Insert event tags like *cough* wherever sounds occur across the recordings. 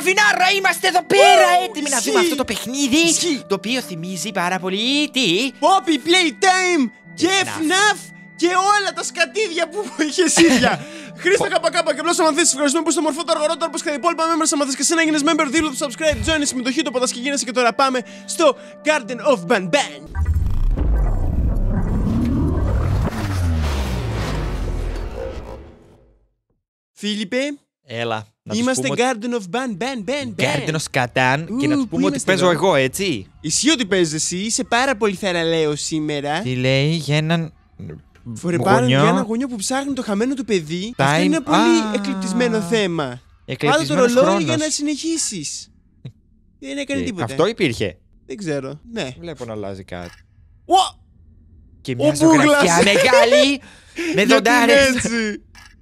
Καφινάρα, είμαστε εδώ πέρα έτοιμοι να δούμε αυτό το παιχνίδι. Το οποίο θυμίζει πάρα πολύ τι. Poppy Playtime και FNAF και όλα τα σκατίδια που είχε ίδια. *laughs* Χρήστο καπακάπα και απλώς αμαθέ. Ευχαριστούμε που είστε μορφό το αργότερο τώρα και τα υπόλοιπα μέμπερ αμαθέ και εσένα έγινες member. μέμπερ το subscribe, join συμμετοχή το χείτο και γίνεσαι και τώρα πάμε στο Garden of Ban Ban. Φίλιππε, Έλα. Να Είμαστε πούμε... Garden of Ban, Ban, Ban, Ban. Garden of Catan και να τους πούμε ότι παίζω εγώ, έτσι. Ισχύει ότι παίζεις εσύ, είσαι πάρα πολύ θαραλέο σήμερα. Τι λέει για έναν. Φορεπάνω για ένα γονιό που ψάχνει το χαμένο του παιδί. Time... Αυτό είναι ένα πολύ ah. εκλειπτισμένο θέμα. Βάλω το ρολόι χρόνος. για να συνεχίσεις. Δεν έκανε ε, τίποτα. Αυτό υπήρχε. Δεν ξέρω. Ναι. Βλέπω να αλλάζει κάτι. Ο! Και μια ζωγραφιά μεγάλη με δοντάρε.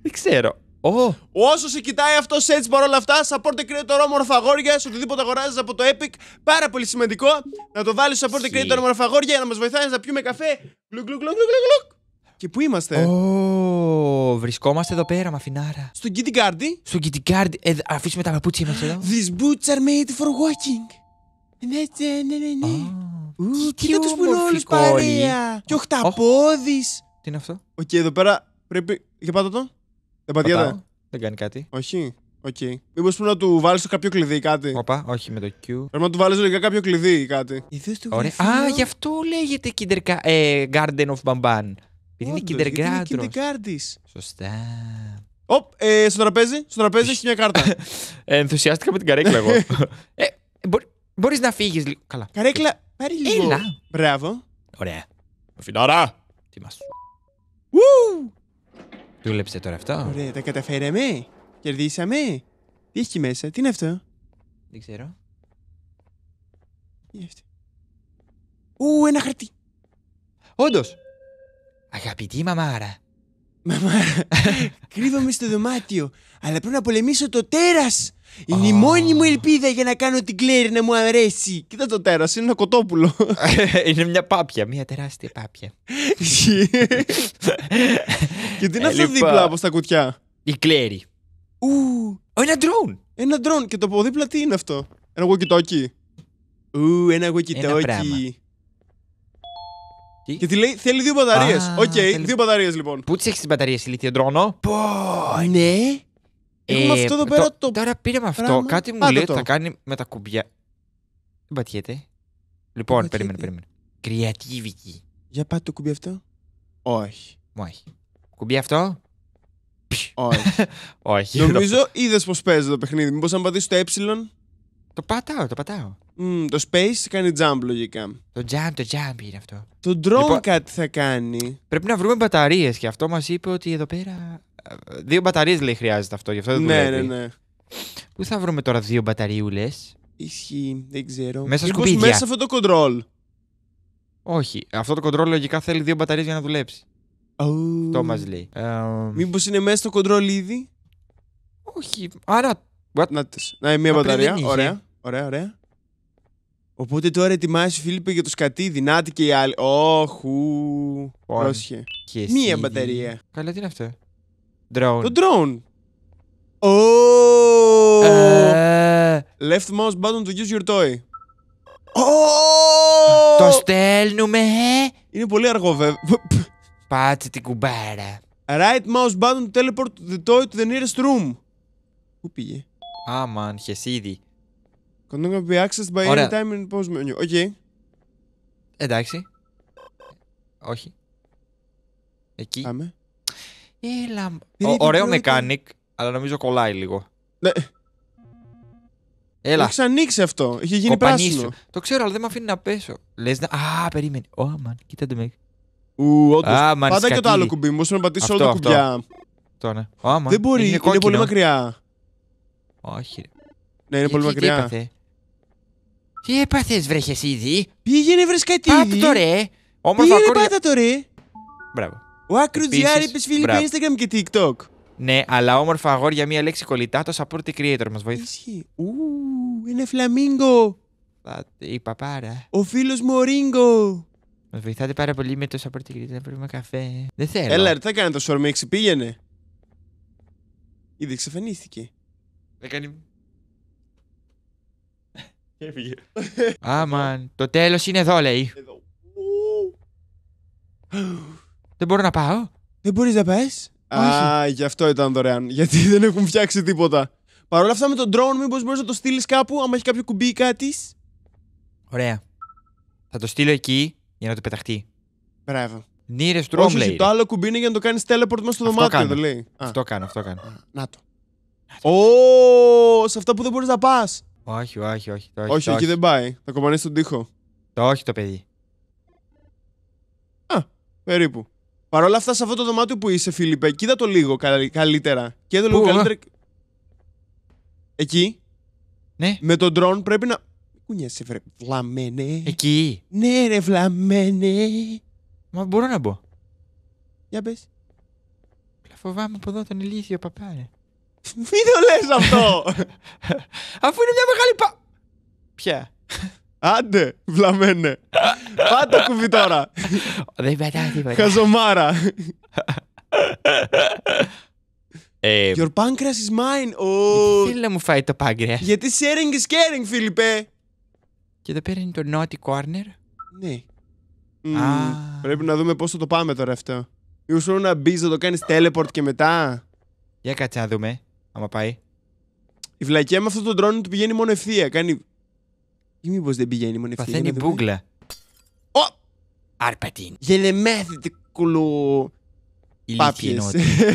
Δεν ξέρω. Oh. Όσος σε κοιτάει αυτός έτσι παρόλα αυτά, support creator όμορφα αγόρια, σε οτιδήποτε αγοράζεις από το Epic. Πάρα πολύ σημαντικό να το βάλεις support the creator όμορφα αγόρια για να μας βοηθάει να πιούμε καφέ. Γλουκ, γλουκ, γλουκ, γλουκ. Και πού είμαστε, oh, Βρισκόμαστε εδώ πέρα, μαφινάρα. Στον Kitty Garden. Στον Kitty Garden. Ε, αφήσουμε τα παπούτσια μας εδώ. These boots are made for walking. Ναι, ναι, ναι, ναι. ναι. κοίτα τους που είναι όλου παρέα. Και οχταπόδη. Τι είναι αυτό. Οκ, εδώ πέρα πρέπει. Για πάτα το. Δεν Δεν κάνει κάτι. Όχι. Οκ. Okay. Μήπως πρέπει να του βάλεις κάποιο κλειδί ή κάτι. Οπα, όχι με το Q. Πρέπει να του βάλεις λογικά κάποιο κλειδί ή κάτι. Του Ωραία. Α, γι' αυτό λέγεται Kinder ε, Garden of Bamban. Επειδή είναι Kinder Garden. Σωστά. Οπ, ε, στο τραπέζι, στο τραπέζι έχει μια κάρτα. ε, *laughs* ενθουσιάστηκα με την καρέκλα εγώ. *laughs* ε, μπορεί, μπορείς να φύγεις λίγο. Καλά. Καρέκλα, πάρει λίγο. Έλα. Μπράβο. Ωραία. Φινάρα. Τι μας. Δούλεψε τώρα αυτό. Ωραία, τα καταφέραμε. Κερδίσαμε. Τι έχει μέσα, τι είναι αυτό. Δεν ξέρω. Τι είναι αυτό. Ου, ένα χαρτί. Όντως. Αγαπητή μαμάρα. Μαμάρα, *laughs* κρύβομαι στο δωμάτιο, αλλά πρέπει να πολεμήσω το τέρας. Είναι η μόνη μου ελπίδα για να κάνω την Κλέρι να μου αρέσει. Κοίτα το τέρας, είναι ένα κοτόπουλο. *laughs* είναι μια πάπια, μια τεράστια πάπια. Και τι είναι αυτό δίπλα από στα κουτιά. Η Κλέρι. Ου, ένα ντρόν. Ένα ντρόν Και το από δίπλα τι είναι αυτό. Ένα γουκιτόκι. Ου, ένα Και Γιατί λέει θέλει δύο μπαταρίες. Οκ, δύο μπαταρίες λοιπόν. Πού τις έχεις τις μπαταρίες, ηλικία ντρόνο. Πω, ναι. Έχουμε αυτό εδώ ε, πέρα το. Τώρα πήραμε αυτό. Κάτι μου λέει ότι θα κάνει με τα κουμπιά. Δεν πατιέται. Λοιπόν, περίμενε, περίμενε. Κριατίβικη. Για πάτε το κουμπί αυτό. Όχι. Όχι. Κουμπί αυτό. Όχι. *laughs* Όχι. Νομίζω είδες πώς παίζει το παιχνίδι. Μήπως αν πατήσεις το ε. Το πατάω, το πατάω. Mm, το space κάνει jump λογικά. Το jump, το jump είναι αυτό. Το drone λοιπόν, κάτι θα κάνει. Πρέπει να βρούμε μπαταρίες και αυτό μας είπε ότι εδώ πέρα Δύο μπαταρίες λέει χρειάζεται αυτό, γι' αυτό δεν δουλεύει. Ναι, ναι, ναι. Πού θα βρούμε τώρα δύο μπαταριούλες. Ισχύει, δεν ξέρω. Μέσα στο σκουπίδια. μέσα σε αυτό το κοντρόλ. Όχι, αυτό το κοντρόλ λογικά θέλει δύο μπαταρίες για να δουλέψει. Oh. Αυτό μας λέει. Uh... Μήπως είναι μέσα στο κοντρόλ ήδη. Όχι, άρα. What? Να, να μία μπαταρία. Ωραία, ωραία, ωραία. Οπότε τώρα ο Φίλιππε, για το σκατίδι. δυνατή και οι άλλοι. Όχου. Πρόσχε. Μία μπαταρία. Καλά, τι είναι αυτό. Drone. Το drone. Oh! Left mouse button to use your toy. Oh! Το στέλνουμε. Είναι πολύ αργό βέβαια. Πάτσε την κουμπάρα. Right mouse button to teleport the toy to the nearest room. Πού πήγε. Άμαν, χεσίδι ήδη. Content να be accessed by any time in pause menu. Οκ. Okay. Εντάξει. Όχι. Εκεί. αμέ Έλα. Ο, ωραίο mechanic, αλλά νομίζω κολλάει λίγο. Ναι. Έλα. Έχει ανοίξει αυτό. Είχε γίνει Κοπανίσου. πράσινο. Το ξέρω, αλλά δεν με αφήνει να πέσω. Λες να. Α, περίμενε. Ω, oh, κοίτα το μέχρι. Ου, όντως. Ah, Πάντα σκατή. και το άλλο κουμπί. Μπορούσα να πατήσω όλα τα κουμπιά. Αυτό, ναι. Oh, man. Δεν μπορεί, είναι, είναι, πολύ μακριά. Όχι. Ναι, είναι Γιατί, πολύ μακριά. Τι έπαθε. Τι έπαθες, βρέχε ήδη. Πήγαινε, βρε κάτι. Πάπ το ρε. Όμορφα Πήγαινε, κόρια... πάτα το ρε. Μπράβο. Ο άκρος GR είπε φίλοι Instagram και TikTok. Ναι, αλλά όμορφα αγόρια μία λέξη κολλητά το support creator μας βοήθησε. Ισχύει. Ου, είναι φλαμίγκο. Είπα πάρα. Ο φίλος μου ο Ρίγκο. Μας βοηθάτε πάρα πολύ με το support creator να πούμε καφέ. Δεν θέλω. Έλα, τι θα έκανε το σορμίξι, πήγαινε. Ήδη εξαφανίστηκε. κάνει Έφυγε. Άμαν, το τέλος είναι εδώ, λέει. Εδώ. Δεν μπορώ να πάω. Δεν μπορείς να πας. Α, γι' αυτό ήταν δωρεάν. *laughs* Γιατί δεν έχουν φτιάξει τίποτα. Παρ' όλα αυτά με τον drone, μήπως μπορείς να το στείλεις κάπου, άμα έχει κάποιο κουμπί ή κάτις. Ωραία. Θα το στείλω εκεί για να το πεταχτεί. Μπράβο. Νύρε τρόμ, λέει. Το άλλο κουμπί είναι για να το κάνεις teleport μέσα στο αυτό δωμάτιο, κάνω. Αυτό κάνω, αυτό κάνω. να το. Ω, σε αυτά που δεν μπορείς να πας. Όχι, όχι, όχι. όχι, όχι, εκεί δεν πάει. Θα τον τοίχο. Το όχι το παιδί. Α, περίπου. Παρ' όλα αυτά, σε αυτό το δωμάτιο που είσαι, Φίλιππε, κοίτα το λίγο καλύτερα. και το λίγο Εκεί. Ναι. Με τον drone πρέπει να. Κουνιέσαι, βρε. Βλαμμένε. Εκεί. Ναι, ρε, βλαμμένε. Μα μπορώ να μπω. Για πες. Φοβάμαι από εδώ τον ηλίθιο παπάρε. Μην το λες αυτό! *laughs* Αφού είναι μια μεγάλη πα. Ποια. Άντε, βλαμμένε. το κουβί τώρα. Δεν πετάει τίποτα. Χαζομάρα. Ε, Your pancreas is mine. Oh. Θέλει να μου φάει το pancreas. Γιατί sharing is caring, Φίλιππε. Και εδώ πέρα είναι το naughty corner. Ναι. Mm. Ah. Πρέπει να δούμε πώς θα το πάμε τώρα αυτό. Ή πρέπει να μπει να το κάνεις teleport και μετά. Για κάτσε να δούμε, άμα πάει. Η βλακία με αυτό το drone του πηγαίνει μόνο ευθεία. Κάνει ή μήπως δεν πηγαίνει μόνο ευθεία. Παθαίνει μπούγκλα. Ω! Αρπατίν. Γελεμέθητε κουλού. Πάπιε.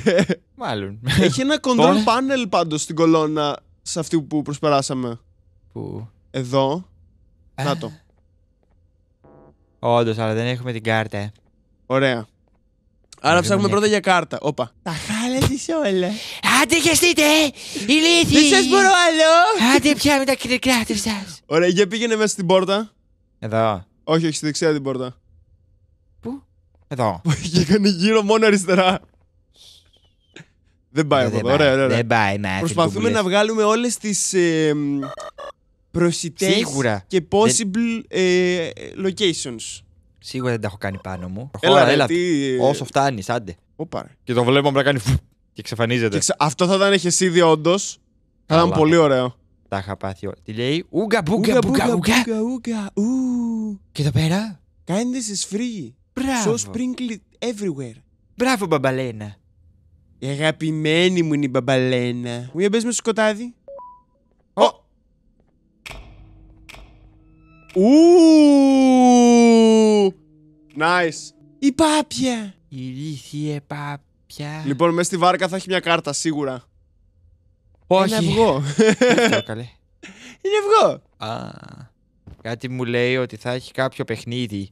*laughs* Μάλλον. Έχει ένα control panel πάντως στην κολόνα σε αυτή που προσπεράσαμε. Που. Εδώ. Να το. Όντως, αλλά δεν έχουμε την κάρτα. Ε. Ωραία. Άρα ψάχνουμε πρώτα για κάρτα. Όπα εσείς όλα. Άντε χεστείτε, ε, Δεν σας μπορώ άλλο. Άντε πια με τα σας! Ωραία, για πήγαινε μέσα στην πόρτα. Εδώ. Όχι, όχι, στη δεξιά την πόρτα. Πού? Εδώ. *laughs* και έκανε γύρω μόνο αριστερά. Δεν πάει ε, από εδώ. Ωραία, ωραία. Δεν πάει, Προσπαθούμε να βγάλουμε όλες τις προσιτέ και possible ε, locations. Σίγουρα δεν τα έχω κάνει πάνω μου. Έλα, έλα. Όσο φτάνεις, άντε. Όπα. Και το βλέπω να κάνει. Και εξαφανίζεται. Και ξα... Αυτό θα ήταν έχεις ήδη όντως. Θα ήταν πολύ ωραίο. Τα είχα πάθει Τι λέει. Ούγκα, μπούγκα, μπούγκα, μπούγκα, ούγκα, Και εδώ πέρα. Κάντε is free. Μπράβο. So sprinkled everywhere. Μπράβο, μπαμπαλένα. Η αγαπημένη μου είναι η μπαμπαλένα. Μου για μπες με στο σκοτάδι. Ω! Ου! Nice. Η πάπια. Ηλίθιε παπιά. Λοιπόν, μέσα στη βάρκα θα έχει μια κάρτα σίγουρα. Όχι. Είναι αυγό. Είναι αυγό. Α, κάτι μου λέει ότι θα έχει κάποιο παιχνίδι.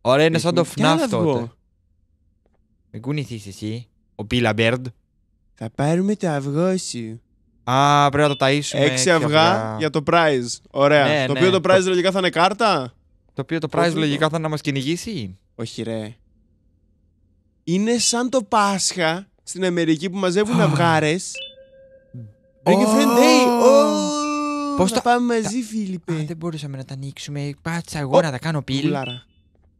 Ωραία, είναι σαν το FNAF τότε. Με κουνηθείς εσύ, ο Μπέρντ. Θα πάρουμε το αυγό σου. Α, πρέπει να το ταΐσουμε. Έξι αυγά για το prize. Ωραία. Ναι, το ναι. οποίο το prize λογικά θα είναι κάρτα. Το οποίο το prize λογικά θα είναι να μας κυνηγήσει. Όχι ρε είναι σαν το Πάσχα στην Αμερική που μαζεύουν αυγάρε. Bring a friend day! Πώ τα πάμε μαζί, Φίλιππε. Δεν μπορούσαμε να τα ανοίξουμε. Πάτσα εγώ να τα κάνω πύλη.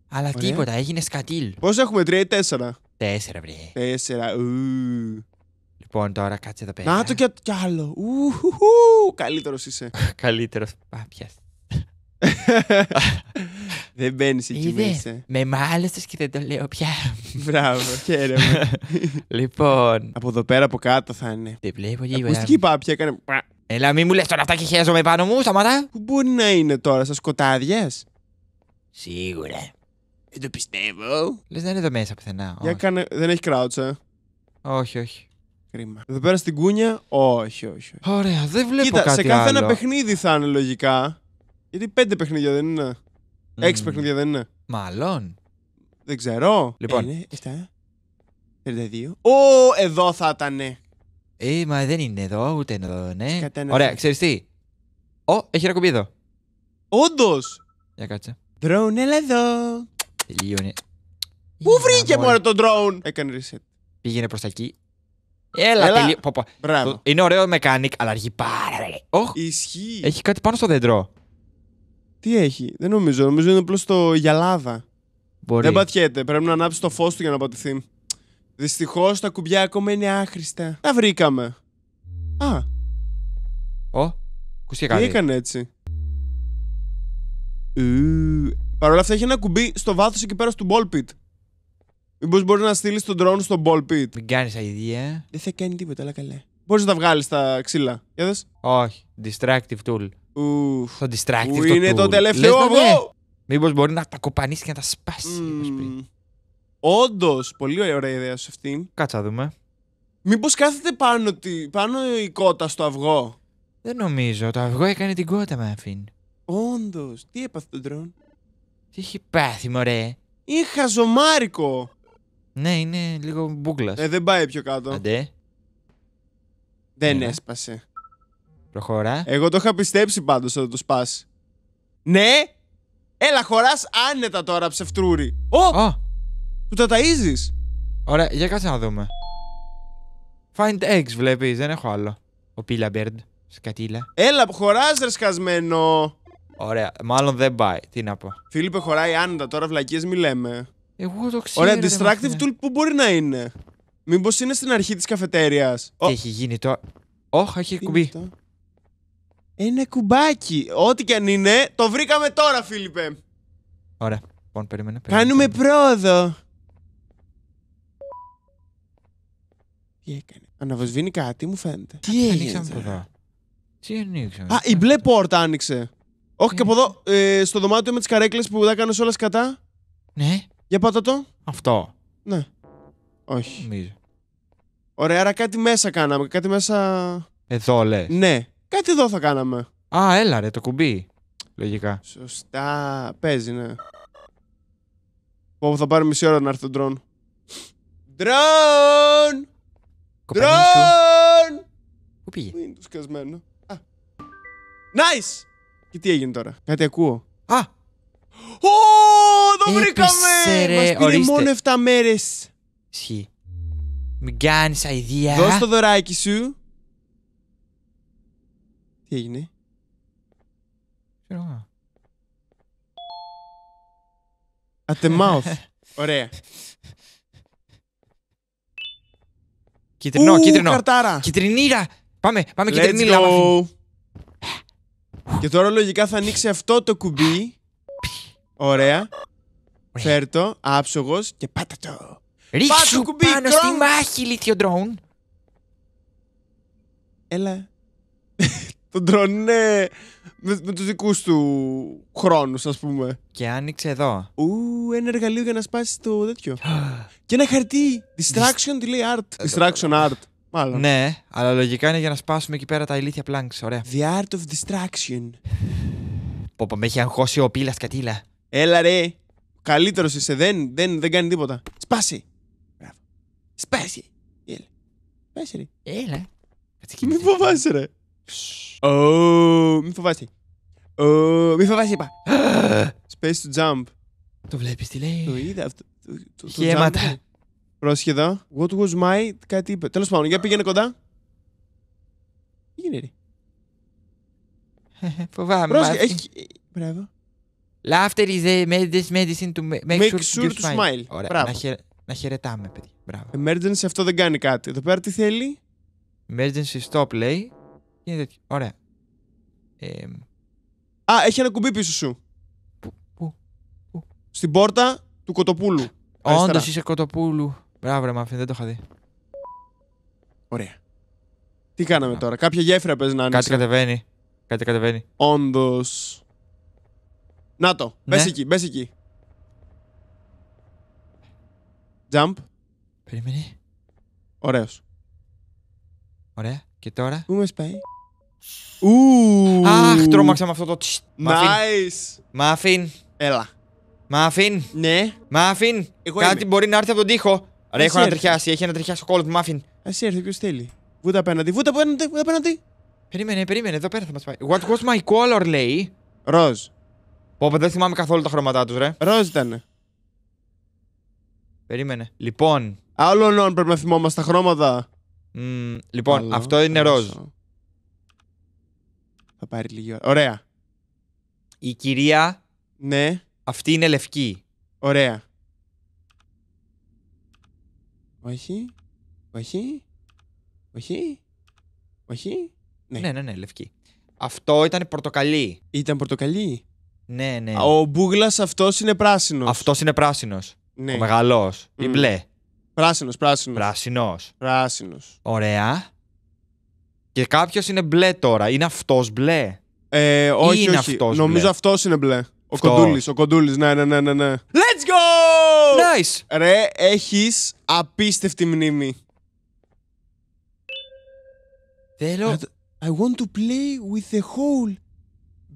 Αλλά τίποτα, έγινε σκατήλ. Πώς έχουμε, τρία ή τέσσερα. Τέσσερα, βρε. Τέσσερα, Λοιπόν, τώρα κάτσε εδώ πέρα. Να το κι άλλο. Καλύτερος είσαι. *laughs* Καλύτερος. Πάπιας. *laughs* Δεν μπαίνεις εκεί μέσα. Με μάλιστα και δεν το λέω πια. Μπράβο, χαίρομαι. *laughs* λοιπόν. Από εδώ πέρα από κάτω θα είναι. Δεν βλέπω τίποτα. Ακουστική πάπια έκανε. Έλα, μη μου λες τώρα αυτά και χαίρομαι πάνω μου, σταματά. Πού μπορεί να είναι τώρα, στα σκοτάδια. Σίγουρα. Δεν το πιστεύω. Λες δεν είναι εδώ μέσα πουθενά. Για κάνε... Δεν έχει κράουτσα. Ε. Όχι, όχι. Κρίμα. Εδώ πέρα στην κούνια, όχι, όχι. Ωραία, δεν βλέπω Κοίτα, σε κάθε ένα παιχνίδι θα είναι λογικά. Γιατί πέντε παιχνίδια δεν είναι. Έξι παιχνίδια δεν είναι. Μάλλον. Δεν ξέρω. Λοιπόν. Είναι 7. 32. Ω, εδώ θα ήταν. Ε, μα δεν είναι εδώ, ούτε εδώ, ναι. Ωραία, ξέρεις τι. Ω, έχει ένα κουμπί εδώ. Όντως. Για κάτσε. Drone, έλα εδώ. Τελείωνε. Πού βρήκε μόνο το drone. Έκανε reset. Πήγαινε προς τα εκεί. Έλα, έλα. τελείω. Είναι ωραίο mechanic, αλλά αργεί πάρα πολύ. Ισχύει. Έχει κάτι πάνω στο δέντρο. Τι έχει, δεν νομίζω. Νομίζω είναι απλώς το γυαλάδα. Μπορεί. Δεν πατιέται. Πρέπει να ανάψει το φως του για να πατηθεί. Δυστυχώς τα κουμπιά ακόμα είναι άχρηστα. Τα βρήκαμε. Α. Ω. Κουσία κάτι. Τι έκανε έτσι. Παρ' όλα αυτά έχει ένα κουμπί στο βάθος εκεί πέρα του ball pit. Μήπως μπορεί να στείλεις τον drone στο ball pit. Μην κάνεις αηδία. Δεν θα κάνει τίποτα, αλλά καλά. Μπορείς να τα βγάλεις τα ξύλα. Για δες. Όχι. Distractive tool. Ουφ. Το Που το είναι το τελευταίο αυγό. Ναι, ναι. Μήπως μπορεί να τα κοπανίσει και να τα σπάσει. Όντω, Όντως, πολύ ωραία ιδέα σου αυτή. Κάτσα δούμε. Μήπως κάθεται πάνω, πάνω η κότα στο αυγό. Δεν νομίζω. Το αυγό έκανε την κότα με αφήνει. Όντως, τι έπαθε το ντρόν. Τι έχει πάθει, μωρέ. Είναι χαζομάρικο. Ναι, είναι λίγο μπούγκλα. Ε, δεν πάει πιο κάτω. Αντέ. Δεν ναι. έσπασε. Προχώρα. Εγώ το είχα πιστέψει πάντως ότι το σπάσει. Ναι! Έλα, χωράς άνετα τώρα, ψευτρούρι. Ω! Oh! Του τα ταζει. Ωραία, για κάτσε να δούμε. Find eggs, βλέπεις, δεν έχω άλλο. Ο Πίλαμπερντ. Σκατήλα. Έλα, χωράς ρεσκασμένο. Ωραία, μάλλον δεν πάει. Τι να πω. Φίλιππε, χωράει άνετα τώρα, βλακίες μη λέμε. Εγώ το ξέρω. Ωραία, distractive tool που μπορεί να είναι. Μήπως είναι στην αρχή της καφετέριας. oh. έχει γίνει τώρα. Το... Όχι, έχει κουμπί. Ένα κουμπάκι. Ό,τι και αν είναι, το βρήκαμε τώρα, Φίλιππε. Ωραία. Λοιπόν, περίμενε. περίμενε. Κάνουμε πρόοδο. Τι έκανε. Αναβοσβήνει κάτι, μου φαίνεται. Τι έγινε. από εδώ. Τι ανοίξαμε. Α, η μπλε πόρτα άνοιξε. Όχι, και από εδώ, ε, στο δωμάτιο με τις καρέκλες που τα έκανες όλα σκατά. Ναι. Για πάτα το. Αυτό. Ναι. Όχι. Νομίζω. Ωραία, άρα κάτι μέσα κάναμε. Κάτι μέσα. Εδώ λες. Ναι. Κάτι εδώ θα κάναμε. Α, έλα ρε, το κουμπί. Λογικά. Σωστά. Παίζει, ναι. Πω θα πάρει μισή ώρα να έρθει το ντρόν. Ντρόν! Ντρόν! Πού πήγε? Πού είναι το σκασμένο. Α. Nice! Και τι έγινε τώρα. Κάτι ακούω. Α! Ω, το βρήκαμε! Μας πήρε μόνο 7 μέρες. Ισχύει. Μην κάνεις αηδία. Δώσ' το δωράκι σου. Τι έγινε. Ξέρω At the mouth. *laughs* Ωραία. Κίτρινο, κίτρινο. Καρτάρα. Κιτρινίρα. Πάμε, πάμε Let's κιτρινίλα. Go. Και τώρα λογικά θα ανοίξει αυτό το κουμπί. Ωραία. Φέρτο, άψογος, και πάτα το. Ρίξου κουμπί, πάνω στη μάχη, λίθιο ντρόουν. Έλα. Τον τρώνε με, με τους δικούς του χρόνους, ας πούμε. Και άνοιξε εδώ. Ου, ένα εργαλείο για να σπάσει το τέτοιο. *gasps* και ένα χαρτί. Distraction, delay art. Distraction art. Μάλλον. Ναι, αλλά λογικά είναι για να σπάσουμε εκεί πέρα τα ηλίθια planks. Ωραία. The art of distraction. *sighs* Πω, με έχει αγχώσει ο πύλας κατήλα. Έλα ρε. Καλύτερος είσαι. Δεν, δεν, δεν κάνει τίποτα. Σπάσει. Μπράβο. Σπάσει. Έλα. Σπάσει ρε. Έλα. Μην φοβάσαι ρε. Oh, μη φοβάσαι. Oh, μη φοβάσαι, είπα. *gasps* Space to jump. Το βλέπεις τι λέει. Το είδα αυτό. Χαίματα Πρόσχε εδώ. What was my... Κάτι είπε. Τέλος πάντων, για πήγαινε κοντά. Γίνεται. *laughs* Φοβάμαι. Πρόσχε, έχει... Μπράβο. Laughter is the medicine to make, make sure, sure to smile. smile. Ωραία, Μπράβο. Να, να χαιρετάμε, παιδιά. Μπράβο. Emergency αυτό δεν κάνει κάτι. Εδώ πέρα τι θέλει. Emergency stop λέει είναι τέτοιο. Ωραία. Α, έχει ένα κουμπί πίσω σου. Πού, πού, Στην πόρτα του Κοτοπούλου. Όντως είσαι Κοτοπούλου. Μπράβο, ρε δεν το είχα δει. Ωραία. Τι κάναμε τώρα, κάποια γέφυρα παίζει να άνοιξε. Κάτι κατεβαίνει. Κάτι κατεβαίνει. Όντως. Να το, ναι. μπες εκεί, μπες εκεί. Jump. Περίμενε. Ωραίος. Ωραία. Και τώρα. Πού με πάει. Αχ, τρόμαξα με αυτό το τσιτ. Nice. Μάφιν. Έλα. Μάφιν. Ναι. Μάφιν. Κάτι μπορεί να έρθει από τον τοίχο. Ρε, έχω να τριχιάσει. Έχει να τριχιάσει ο κόλλο του μάφιν. Α έρθει, ποιο θέλει. Βούτα απέναντι. Βούτα απέναντι. Βούτα απέναντι. Περίμενε, περίμενε. Εδώ πέρα θα μα πάει. What was my color, λέει. Ροζ. Πω, δεν θυμάμαι καθόλου τα χρώματά του, ρε. Ροζ ήταν. Περίμενε. Λοιπόν. Άλλον πρέπει να θυμόμαστε τα χρώματα. λοιπόν, αυτό είναι ροζ. Θα πάρει λίγη ώρα. Ωραία. Η κυρία. Ναι. Αυτή είναι λευκή. Ωραία. Όχι. Όχι. Όχι. Όχι. Ναι, ναι, ναι, ναι λευκή. Αυτό ήταν πορτοκαλί. Ήταν πορτοκαλί. Ναι, ναι. Ο Μπούγλα αυτός είναι πράσινος. Αυτός είναι πράσινος. Ναι. Ο μεγάλο. Ή μπλε. Πράσινος, πράσινος. Πράσινος. Πράσινος. Ωραία. Και κάποιος είναι μπλε τώρα. Είναι αυτός μπλε. Ε, όχι, είναι όχι. Αυτός Νομίζω αυτός είναι μπλε. Ο Κοντούλης, ο Κοντούλης, ναι, ναι, ναι, ναι. Let's go! Nice! Ρε, έχεις απίστευτη μνήμη. Θέλω. I want to play with the whole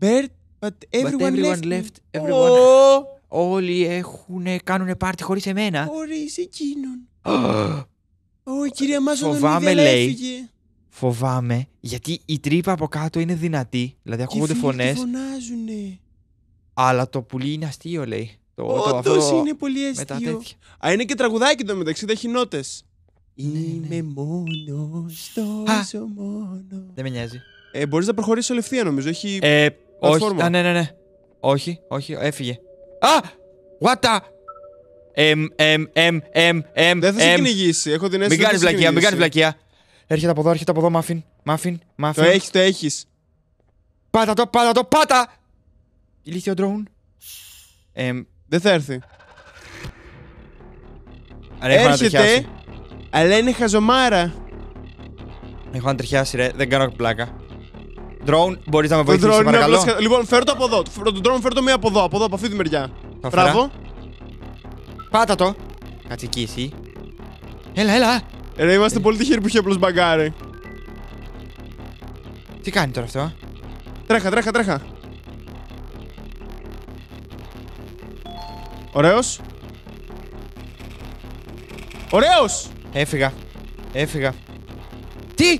bird, but everyone, but everyone left. left everyone... Oh. Όλοι έχουν, κάνουν πάρτι χωρίς εμένα. Χωρίς εκείνον. Ω, oh, κυρία Μάζο, Φοβάμαι, λέει. Έφυγε φοβάμαι γιατί η τρύπα από κάτω είναι δυνατή. Δηλαδή ακούγονται φωνές. φωνάζουνε. Αλλά το πουλί είναι αστείο, λέει. Το, Όντως το, αυτό, είναι πολύ αστείο. Α, είναι και τραγουδάκι το μεταξύ, έχει νότες. Ναι, ναι, Είμαι ναι. μόνος, τόσο μόνος. Δεν με νοιάζει. Ε, Μπορείς να προχωρήσεις ολευθεία, νομίζω. Έχει. Ε, όχι. Α, ναι, ναι, ναι. Όχι, όχι, έφυγε. Α! What the... Εμ, εμ, εμ, εμ, εμ. Δεν θα σε κυνηγήσει. Έχω την αίσθηση. Μην κάνει βλακεία, μην κάνεις βλακεία. Έρχεται από εδώ, έρχεται από εδώ, μάφιν. Μάφιν, μάφιν. Το έχεις, το έχεις. Πάτα το, πάτα το, πάτα! Ηλίθιο ντρόουν. Ε, δεν θα έρθει. έρχεται, αλλά είναι χαζομάρα. Έχω τριχιάσει ρε. Δεν κάνω πλάκα. Drone, μπορείς να με βοηθήσει, παρακαλώ. Απλώς... Λοιπόν, φέρω το από εδώ. Το drone φέρω το μία από εδώ, από εδώ, από αυτή τη μεριά. Μπράβο. Πάτα το. Κάτσε Έλα, έλα. Ρε, είμαστε πολύ τυχεροί που είχε απλώς Τι κάνει τώρα αυτό, Τρέχα, τρέχα, τρέχα. Ωραίος. Ωραίος! Έφυγα. Έφυγα. Τι!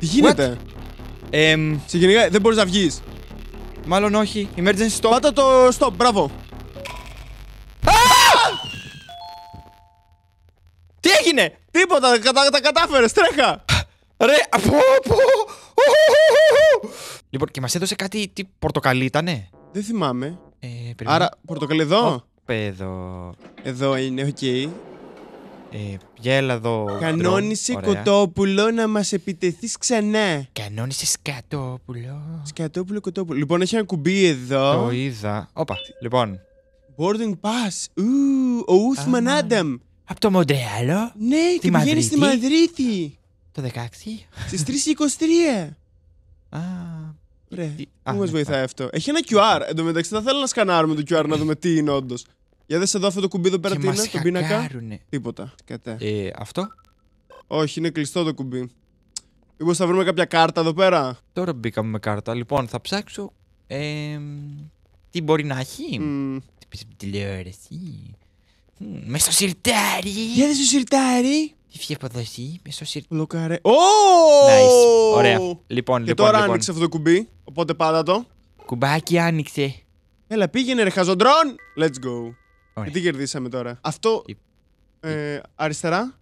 Τι γίνεται. Εμ... Συγγενικά δεν μπορείς να βγεις. Μάλλον όχι. Emergency stop. Πάτα το stop, μπράβο. έγινε! Τίποτα, τα, τα κατάφερες, τρέχα! Ρε, πω, Λοιπόν, και μας έδωσε κάτι. Τι πορτοκαλί ήτανε. Δεν θυμάμαι. Ε, Άρα, πορτοκαλί εδώ. Εδώ. Εδώ είναι, οκ. Okay. Ε, γέλα εδώ. Κανόνισε κοτόπουλο να μας επιτεθείς ξανά. Κανόνισε σκατόπουλο. Σκατόπουλο, κοτόπουλο. Λοιπόν, έχει ένα κουμπί εδώ. Το είδα. Όπα, λοιπόν. Boarding pass. ο Ούθμαν Άνταμ. Από το Μοντρεάλο. Ναι, τη και πηγαίνει στη Μαδρίτη. Το 16. Στι 3.23. Α. Ρε. Πού μας ναι, βοηθάει αυτό. Έχει ένα QR. Εν τω μεταξύ θα θέλω να σκανάρουμε το QR να δούμε τι είναι όντως. Για δες εδώ αυτό το κουμπί εδώ πέρα τι είναι, τον πίνακα. Τίποτα. Κατέ. Ε, αυτό. Όχι, είναι κλειστό το κουμπί. Μήπως θα βρούμε κάποια κάρτα εδώ πέρα. Τώρα μπήκαμε με κάρτα. Λοιπόν, θα ψάξω. τι μπορεί να έχει. Mm. Τηλεόραση. Με το σιρτάρι! Γιατί το σιρτάρι! Τι φύγε από εδώ εσύ, με το σιρτάρι. Λοκαρέ. Ω! Nice. Ωραία. Λοιπόν, και λοιπόν. Τώρα άνοιξε αυτό το κουμπί, οπότε πάτα το. Κουμπάκι άνοιξε. Έλα, πήγαινε ρε, χαζοντρόν! Let's go. Ωραία. Και τι κερδίσαμε τώρα. Αυτό. Ε, αριστερά.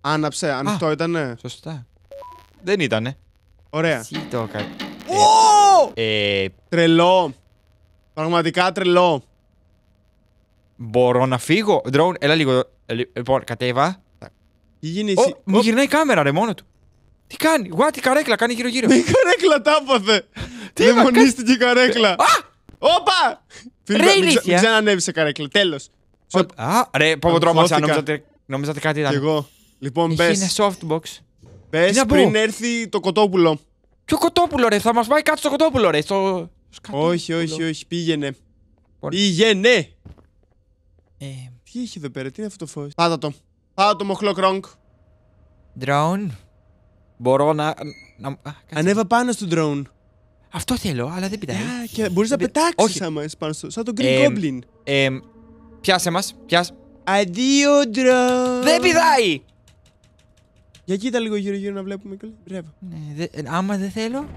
Άναψε, ανοιχτό ήτανε. Σωστά. Δεν ήτανε. Ωραία. Τι το ε, ε... Τρελό. Πραγματικά τρελό. Μπορώ να φύγω. Drone, έλα λίγο. Λοιπόν, κατέβα. Τι γίνει εσύ. μου γυρνάει η κάμερα, ρε, μόνο του. Τι κάνει, γουά, τι καρέκλα, κάνει γύρω-γύρω. Η καρέκλα τάποθε. Τι Δαιμονίστηκε η καρέκλα. Όπα! Ρε, ηλίθεια. Μην ξανανεύει σε καρέκλα, τέλος. Α, ρε, πω τρόμαξα, νόμιζα ότι κάτι ήταν. Κι εγώ. Λοιπόν, πε. Είναι softbox. Πε πριν έρθει το κοτόπουλο. Ποιο κοτόπουλο, ρε, θα μας πάει κάτι στο κοτόπουλο, ρε. Όχι, όχι, όχι, πήγαινε. Λοιπόν. Πήγαινε. Ε... Τι έχει εδώ πέρα, τι είναι αυτό το φως. Πάτα το. Πάτα το μοχλό κρόγκ. Drone. Μπορώ να... να... Α, Ανέβα πάνω στο drone. Αυτό θέλω, αλλά δεν πειράζει. και μπορείς να πετάξει πετάξεις άμα είσαι πάνω στο... Σαν τον Green ε, Goblin. Ε, ε, πιάσε μας, πιάσε. Αντίο drone. Δεν πειράζει. Για κοίτα λίγο γύρω γύρω να βλέπουμε Ναι, δε, ε, άμα δεν θέλω...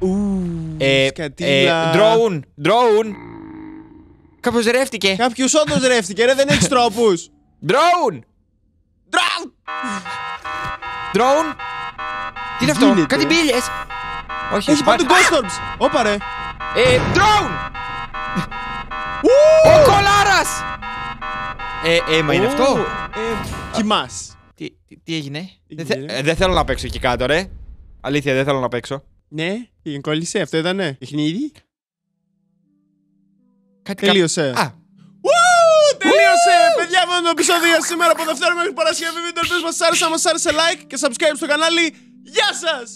Ου, ε, ε, drone, drone. Κάποιος ρεύτηκε. Κάποιος όντως ρεύτηκε, ρε, δεν έχεις τρόπους. Drone! Drone! Drone! Τι είναι αυτό, κάτι μπύλε. Όχι, έχει πάρει Ghost Orbs. Όπα ρε. Ε, drone! Ο κολάρας! Ε, αίμα είναι αυτό. Ε, Κοιμάς. Τι έγινε. Ε, δεν θέλω να παίξω εκεί κάτω, ρε. Αλήθεια, δεν θέλω να παίξω. Ναι, την κόλλησε, αυτό ήτανε. Παιχνίδι. Κάτι Τελείωσε. Α. Τελείωσε! Παιδιά, αυτό το επεισόδιο σήμερα από Δευτέρα μέχρι Παρασκευή. Βίντεο ελπίζω μας άρεσε. Αν μας άρεσε like και subscribe στο κανάλι. Γεια σας!